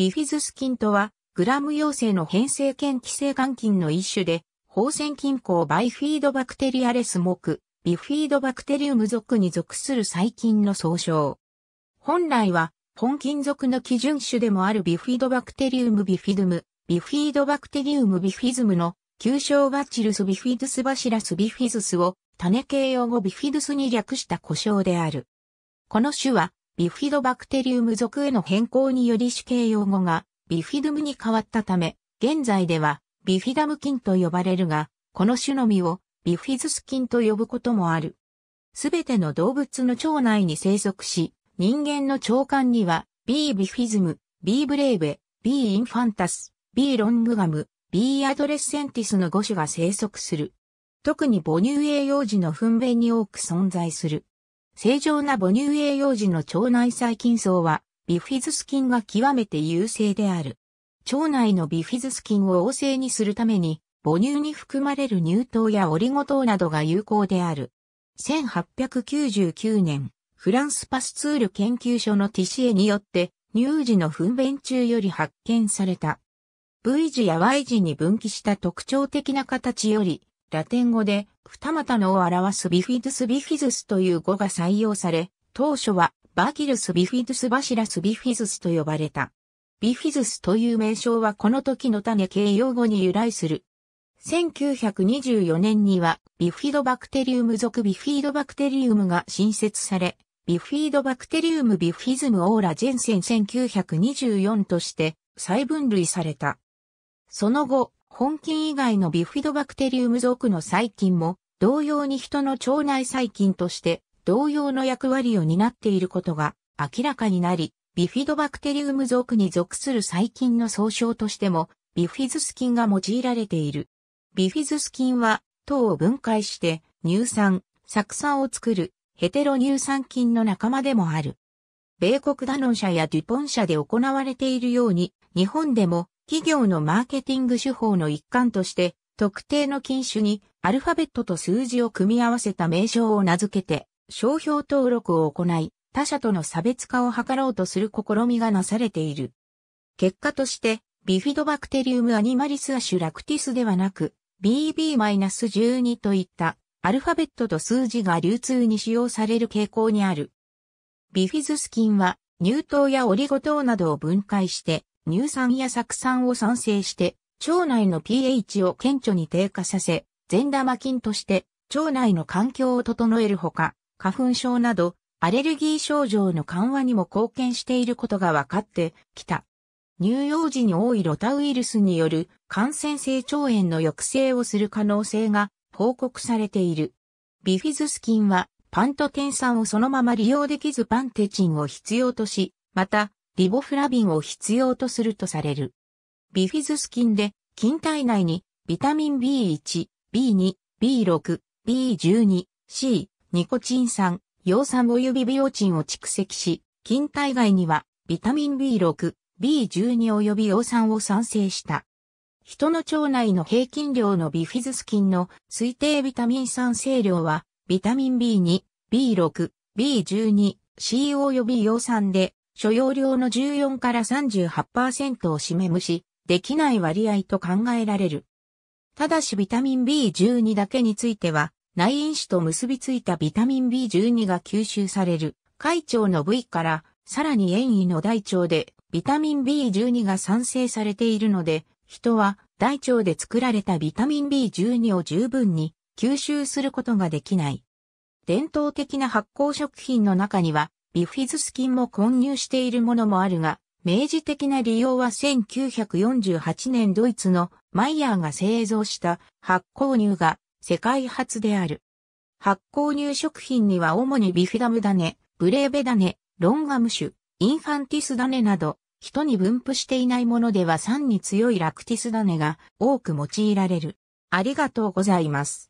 ビフィズス菌とは、グラム陽性の変性兼寄生肝菌の一種で、放線菌孔バイフィードバクテリアレス目、ビフィードバクテリウム属に属する細菌の総称。本来は、本菌属の基準種でもあるビフィードバクテリウムビフィドム、ビフィードバクテリウムビフィズムの、旧称バチルスビフィドスバシラスビフィズスを、種形用語ビフィドスに略した故障である。この種は、ビフィドバクテリウム属への変更により主形用語がビフィドムに変わったため、現在ではビフィダム菌と呼ばれるが、この種の実をビフィズス菌と呼ぶこともある。すべての動物の腸内に生息し、人間の腸管には B ビフィズム、B ブレーベ、B インファンタス、B ロングガム、B アドレッセンティスの5種が生息する。特に母乳栄養時の糞便に多く存在する。正常な母乳栄養時の腸内細菌層は、ビフィズス菌が極めて優勢である。腸内のビフィズス菌を旺盛にするために、母乳に含まれる乳糖やオリゴ糖などが有効である。1899年、フランスパスツール研究所のティシエによって、乳児の糞便中より発見された。V 字や Y 字に分岐した特徴的な形より、ラテン語で二股のを表すビフィドゥスビフィズスという語が採用され、当初はバキルスビフィドゥスバシラスビフィズスと呼ばれた。ビフィズスという名称はこの時の種形容語に由来する。1924年にはビフィドバクテリウム属ビフィドバクテリウムが新設され、ビフィドバクテリウムビフィズムオーラジェンセン1924として再分類された。その後、本菌以外のビフィドバクテリウム属の細菌も同様に人の腸内細菌として同様の役割を担っていることが明らかになり、ビフィドバクテリウム属に属する細菌の総称としても、ビフィズス菌が用いられている。ビフィズス菌は糖を分解して乳酸、酢酸を作るヘテロ乳酸菌の仲間でもある。米国ダノン社やデュポン社で行われているように、日本でも企業のマーケティング手法の一環として、特定の菌種にアルファベットと数字を組み合わせた名称を名付けて、商標登録を行い、他社との差別化を図ろうとする試みがなされている。結果として、ビフィドバクテリウムアニマリスアシュラクティスではなく、BB-12 といったアルファベットと数字が流通に使用される傾向にある。ビフィズス菌は乳糖やオリゴ糖などを分解して乳酸や酢酸を産生して腸内の pH を顕著に低下させ善玉菌として腸内の環境を整えるほか、花粉症などアレルギー症状の緩和にも貢献していることが分かってきた。乳幼児に多いロタウイルスによる感染性腸炎の抑制をする可能性が報告されている。ビフィズス菌はパントテン酸をそのまま利用できずパンテチンを必要とし、またリボフラビンを必要とするとされる。ビフィズス菌で菌体内にビタミン B1、B2、B6、B12、C、ニコチン酸、葉酸及びビオチンを蓄積し、菌体外にはビタミン B6、B12 及び葉酸を産生した。人の腸内の平均量のビフィズス菌の推定ビタミン酸性量は、ビタミン B2、B6、B12、C 及び葉酸で、所要量の14から38%を占め無視、できない割合と考えられる。ただしビタミン B12 だけについては、内因子と結びついたビタミン B12 が吸収される、海腸の部位から、さらに遠位の大腸で、ビタミン B12 が産生されているので、人は大腸で作られたビタミン B12 を十分に吸収することができない。伝統的な発酵食品の中には、ビフィズス菌も混入しているものもあるが、明示的な利用は1948年ドイツのマイヤーが製造した発酵乳が世界初である。発酵乳食品には主にビフィダム種、ブレーベ種、ロンガム種、インファンティス種など、人に分布していないものでは酸に強いラクティス種が多く用いられる。ありがとうございます。